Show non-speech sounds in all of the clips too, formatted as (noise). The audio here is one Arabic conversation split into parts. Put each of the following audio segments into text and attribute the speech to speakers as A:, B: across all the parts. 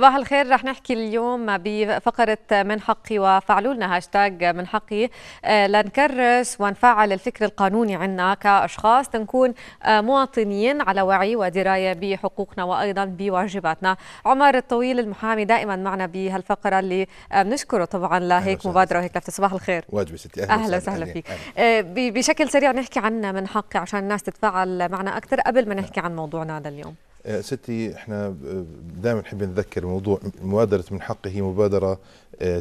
A: صباح الخير رح نحكي اليوم بفقرة من حقي وفعلولنا هاشتاج من حقي آه، لنكرس ونفعل الفكر القانوني عنا كأشخاص تنكون آه، مواطنين على وعي ودراية بحقوقنا وأيضا بواجباتنا عمر الطويل المحامي دائما معنا بهالفقرة اللي آه، بنشكره طبعا لهيك مبادرة وهيك لفتة صباح الخير
B: واجب ستي أهلا, أهلا وسهلا فيك
A: أهل. بشكل سريع نحكي عن من حقي عشان الناس تتفاعل معنا أكثر قبل ما نحكي عن موضوعنا لليوم
B: آه، ستي احنا آه، دائما نحب نذكر موضوع مبادره من حقه هي مبادره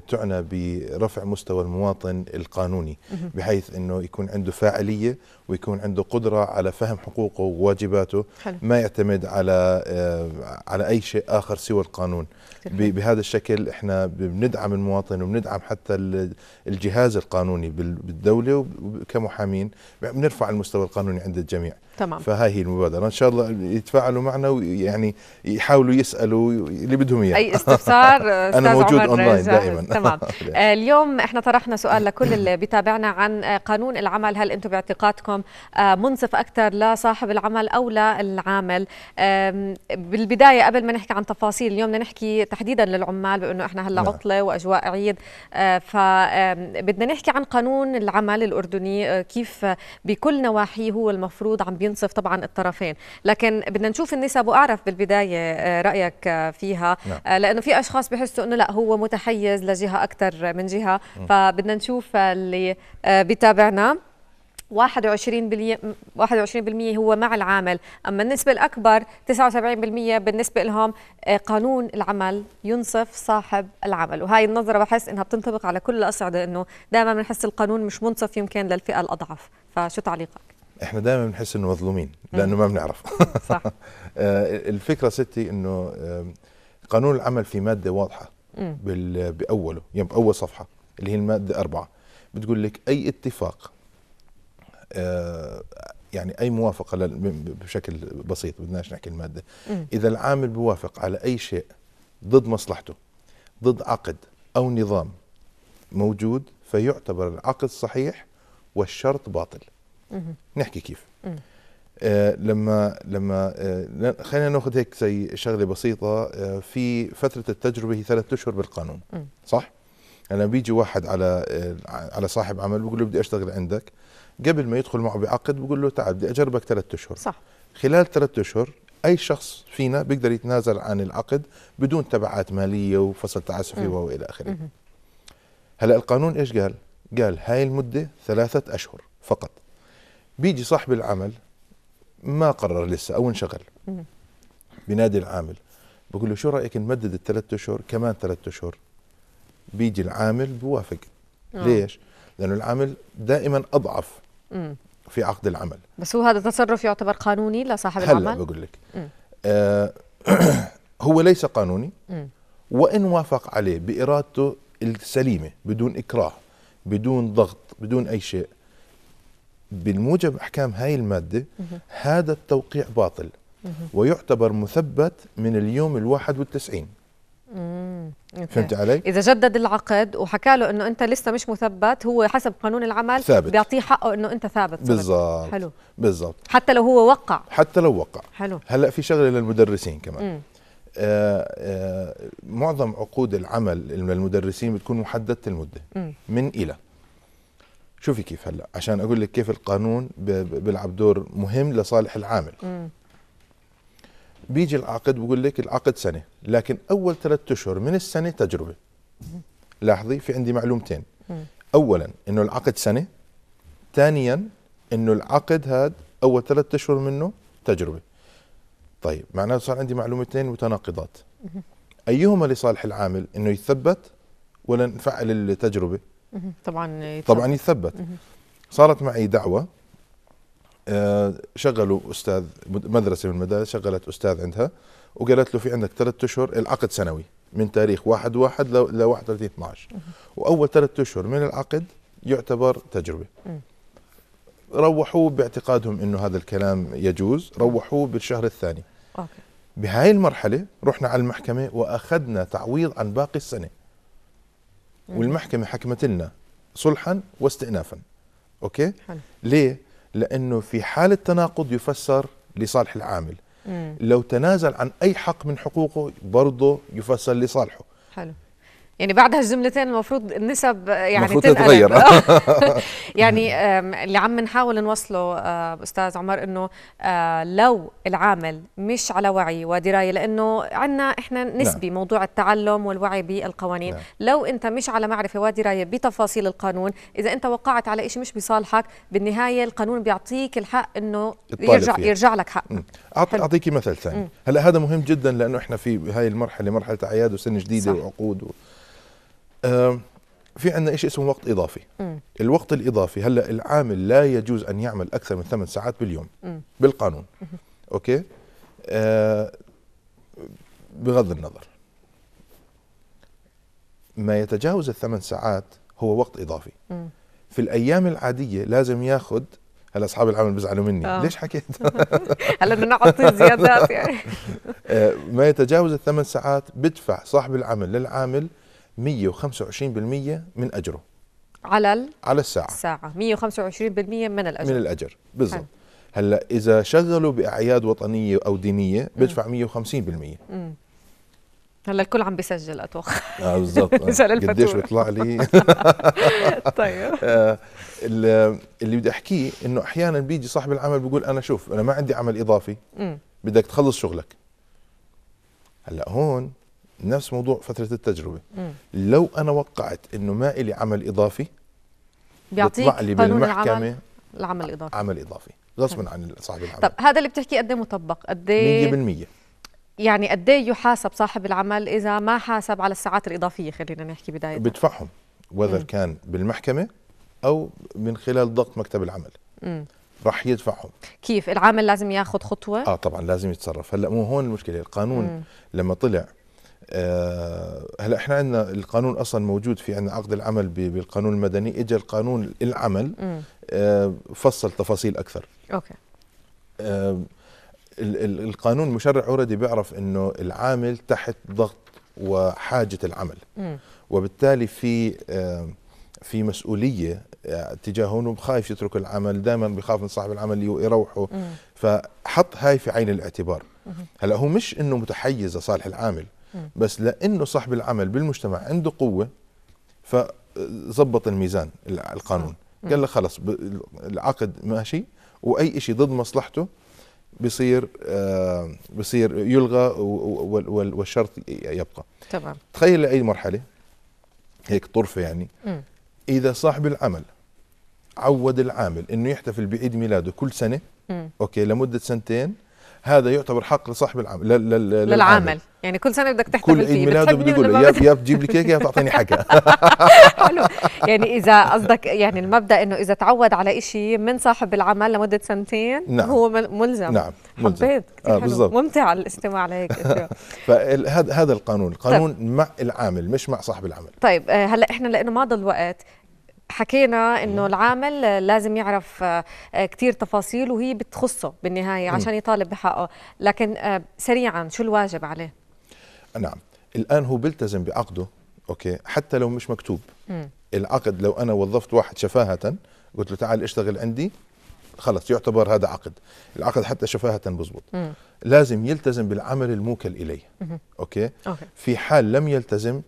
B: تعنى برفع مستوى المواطن القانوني بحيث انه يكون عنده فاعليه ويكون عنده قدره على فهم حقوقه وواجباته ما يعتمد على آه، على اي شيء اخر سوى القانون بهذا الشكل احنا بندعم المواطن وبندعم حتى الجهاز القانوني بالدوله كمحامين بنرفع المستوى القانوني عند الجميع تمام فهاي هي المبادره ان شاء الله يتفاعلوا معنا ويعني يحاولوا يسالوا اللي بدهم اياه اي استفسار (laughs) استاذ انا موجود اونلاين دائما دائما (laughs) تمام (laughs) آه،
A: اليوم احنا طرحنا سؤال لكل اللي بيتابعنا عن آه، قانون العمل هل انتم باعتقادكم آه، منصف اكثر لصاحب العمل او للعامل بالبدايه قبل ما نحكي عن تفاصيل اليوم بدنا نحكي تحديدا للعمال بانه احنا هلا نعم. عطله واجواء عيد فبدنا نحكي عن قانون العمل الاردني كيف بكل نواحيه هو المفروض عم بينصف طبعا الطرفين لكن بدنا نشوف النسب واعرف بالبدايه رايك فيها نعم. لانه في اشخاص بحسوا انه لا هو متحيز المركز لجهه اكثر من جهه فبدنا نشوف اللي آه، بيتابعنا 21% 21% هو مع العامل اما النسبه الاكبر 79% بالنسبه لهم آه، قانون العمل ينصف صاحب العمل وهي النظره بحس انها بتنطبق على كل الاصعده انه دائما بنحس القانون مش منصف يمكن للفئه الاضعف فشو تعليقك
B: احنا دائما بنحس انه مظلومين لانه ما بنعرف صح (laughs) آه، الفكره ستي انه قانون العمل في ماده واضحه باوله يعني باول صفحه اللي هي الماده أربعة بتقول لك اي اتفاق آه يعني اي موافقه بشكل بسيط بدناش نحكي الماده مم. اذا العامل بوافق على اي شيء ضد مصلحته ضد عقد او نظام موجود فيعتبر العقد صحيح والشرط باطل مم. نحكي كيف مم. آه لما لما آه خلينا ناخذ هيك زي شغله بسيطه آه في فتره التجربه هي ثلاثة اشهر بالقانون م. صح؟ انا بيجي واحد على آه، على صاحب عمل بيقول له بدي اشتغل عندك قبل ما يدخل معه بعقد بيقول له تعال بدي اجربك ثلاثة اشهر صح خلال ثلاثة اشهر اي شخص فينا بيقدر يتنازل عن العقد بدون تبعات ماليه وفصل تعسفي والى اخره هلا القانون ايش قال؟ قال هاي المده ثلاثة اشهر فقط بيجي صاحب العمل ما قرر لسه او انشغل بنادي العامل بقول له شو رايك نمدد الثلاث اشهر كمان ثلاث اشهر بيجي العامل بوافق آه. ليش؟ لانه العامل دائما اضعف في عقد العمل
A: بس هو هذا تصرف يعتبر قانوني لصاحب هلا العمل؟ هلا بقول
B: لك آه (clears throat) هو ليس قانوني وان وافق عليه بارادته السليمه بدون اكراه بدون ضغط بدون اي شيء بالموجب احكام هاي الماده هذا التوقيع باطل ويعتبر مثبت من اليوم الواحد والتسعين
A: فهمت علي؟ إذا جدد العقد وحكى له إنه أنت لسه مش مثبت هو حسب قانون العمل ثابت بيعطيه حقه إنه أنت ثابت بالضبط
B: حلو بالضبط
A: حتى لو هو وقع
B: حتى لو وقع حلو هلا في شغلة للمدرسين كمان آه آه معظم عقود العمل للمدرسين بتكون محددة المدة مم. من إلى شوفي كيف هلا عشان اقول لك كيف القانون بيلعب دور مهم لصالح العامل م. بيجي العقد بقول لك العقد سنه لكن اول ثلاثة اشهر من السنه تجربه لاحظي في عندي معلومتين م. اولا انه العقد سنه ثانيا انه العقد هذا اول ثلاثة اشهر منه تجربه طيب معناته صار عندي معلومتين متناقضات ايهما لصالح العامل انه يثبت ولا نفعل التجربه
A: طبعا يتثبت. طبعا يثبت
B: صارت معي دعوه آه، شغلوا استاذ مدرسه من المدارس شغلت استاذ عندها وقالت له في عندك ثلاث اشهر العقد سنوي من تاريخ 1 1 ل 31 12 واول ثلاث اشهر من العقد يعتبر تجربه روحوه باعتقادهم انه هذا الكلام يجوز روحوه بالشهر الثاني أوكي. بهاي المرحله رحنا على المحكمه واخذنا تعويض عن باقي السنه والمحكمه حكمت لنا صلحا واستئنافا اوكي حل. ليه لانه في حال التناقض يفسر لصالح العامل مم. لو تنازل عن اي حق من حقوقه برضه يفسر لصالحه
A: حلو يعني بعد هالجملتين المفروض النسب يعني المفروض تتغير (laughs) آه. (laughs) يعني اللي عم نحاول نوصله آه، استاذ عمر انه آه، لو العامل مش على وعي ودرايه لانه عندنا احنا نسبي نعم. موضوع التعلم والوعي بالقوانين نعم. لو انت مش على معرفه ودرايه بتفاصيل القانون اذا انت وقعت على شيء مش بصالحك بالنهايه القانون بيعطيك الحق انه
B: يرجع فيها. يرجع لك أعطي اعطيكي مثل ثاني هلا هذا مهم جدا لانه احنا في هاي المرحله مرحله اعياد وسنه جديده صح. وعقود و... في عندنا شيء اسمه وقت اضافي م. الوقت الاضافي هلا العامل لا يجوز ان يعمل اكثر من ثمان ساعات باليوم م. بالقانون م. اوكي آه بغض النظر ما يتجاوز الثمان ساعات هو وقت اضافي م. في الايام العاديه لازم ياخذ هلا اصحاب العمل بيزعلوا مني آه. ليش حكيت (laughs) هلا بدنا نعطي زيادات يعني (laughs) آه، ما يتجاوز الثمان ساعات بدفع صاحب العمل للعامل 125% من اجره على ال... على الساعه
A: الساعه 125% من الاجر من
B: الاجر بالضبط هلا اذا شغلوا باعياد وطنيه او دينيه بيدفع 150%
A: امم هلا الكل عم بيسجل اتوقع اه بالضبط (laughs) قديش بيطلع لي
B: (laughs) طيب آه، اللي بدي احكيه انه احيانا بيجي صاحب العمل بيقول انا شوف انا ما عندي عمل اضافي بدك تخلص شغلك هلا هون نفس موضوع فترة التجربة مم. لو أنا وقعت إنه ما إلي عمل إضافي بيعطيك لي قانون العمل العمل الإضافي عمل إضافي غصبا طيب. عن صاحب العمل طب
A: هذا اللي بتحكي قد إيه مطبق قد 100% إيه يعني قد إيه يحاسب صاحب العمل إذا ما حاسب على الساعات الإضافية خلينا نحكي بداية
B: بدفعهم وذر كان بالمحكمة أو من خلال ضغط مكتب العمل امم رح يدفعهم
A: كيف العامل لازم ياخذ خطوه اه
B: طبعا لازم يتصرف هلا مو هون المشكله القانون مم. لما طلع آه، هلا احنا عندنا القانون اصلا موجود في عندنا عقد العمل بالقانون المدني اجى القانون العمل آه، فصل تفاصيل اكثر اوكي آه، القانون المشرع اوريدي بيعرف انه العامل تحت ضغط وحاجه العمل وبالتالي في في مسؤوليه انه وخايف يترك العمل دائما بخاف من صاحب العمل يروحه فحط هاي في عين الاعتبار هلا هو مش انه متحيز لصالح العامل بس لانه صاحب العمل بالمجتمع عنده قوه فظبط الميزان القانون قال له خلص العقد ماشي واي شيء ضد مصلحته بصير آه بصير يلغى والشرط يبقى تمام تخيل لاي مرحله هيك طرفه يعني م. اذا صاحب العمل عود العامل انه يحتفل بعيد ميلاده كل سنه م. اوكي لمده سنتين هذا يعتبر حق لصاحب العمل للعامل, للعامل.
A: يعني كل سنه بدك تحتفل كل عيد إيه، ميلاده بده يقول يا (laughs) يا بتجيب لي كيكه يا بتعطيني حكا (laughs) حلو يعني اذا قصدك يعني المبدا انه اذا تعود على شيء من صاحب العمل لمده سنتين نعم. هو ملزم نعم ملزم. حبيت آه بالزبط. ممتع الاستماع لهيك
B: (laughs) فهذا هذا القانون القانون طيب. مع العامل مش مع صاحب العمل
A: طيب آه، هلا احنا لانه ما ضل وقت حكينا انه العامل لازم يعرف آه، كثير تفاصيل وهي بتخصه بالنهايه عشان يطالب بحقه لكن آه، سريعا شو الواجب عليه
B: نعم الان هو بيلتزم بعقده اوكي حتى لو مش مكتوب م. العقد لو انا وظفت واحد شفاهه قلت له تعال اشتغل عندي خلص يعتبر هذا عقد العقد حتى شفاهة بزبط لازم يلتزم بالعمل الموكل إليه أوكي؟, أوكي في حال لم يلتزم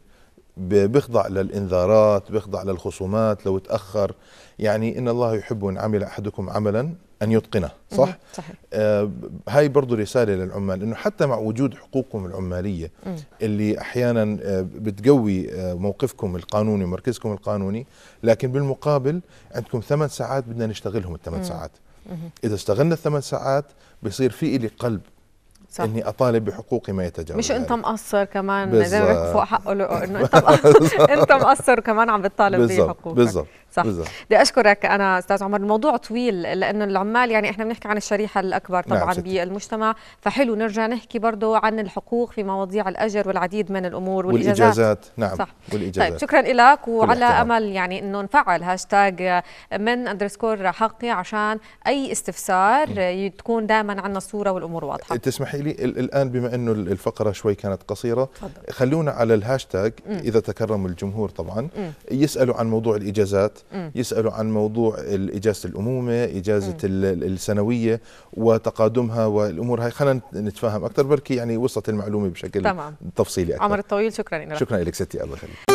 B: بيخضع للانذارات بيخضع للخصومات لو تاخر يعني ان الله يحب ان عمل احدكم عملا ان يتقنه صح صحيح آه هاي برضه رساله للعمال انه حتى مع وجود حقوقكم العماليه مم. اللي احيانا آه بتقوي آه موقفكم القانوني ومركزكم القانوني لكن بالمقابل عندكم ثمان ساعات بدنا نشتغلهم الثمان ساعات مم. اذا استغلنا الثمان ساعات بصير في لي قلب صح. اني اطالب بحقوقي ما يتجاوز مش انت
A: مقصر كمان زي ما فوق حقه انه انت انت مقصر كمان عم بتطالب بحقوقك بالضبط صح بدي اشكرك انا استاذ عمر الموضوع طويل لانه العمال يعني احنا بنحكي عن الشريحه الاكبر نعم، طبعا نعم بالمجتمع فحلو نرجع نحكي برضه عن الحقوق في مواضيع الاجر والعديد من الامور والاجازات, والإجازات. نعم صح. والاجازات طيب شكرا لك وعلى امل يعني انه نفعل هاشتاج من اندرسكور حقي عشان اي استفسار تكون دائما عندنا الصوره والامور واضحه
B: تسمحي إلي الآن بما أنه الفقرة شوي كانت قصيرة فضل. خلونا على الهاشتاج م. إذا تكرم الجمهور طبعا م. يسألوا عن موضوع الإجازات م. يسألوا عن موضوع إجازة الأمومة إجازة م. السنوية وتقادمها والأمور هاي خلينا نتفاهم أكثر بركي يعني وصلت المعلومة بشكل تفصيلي أكثر عمر
A: الطويل شكرا لك شكرا
B: لك ستي الله يخليك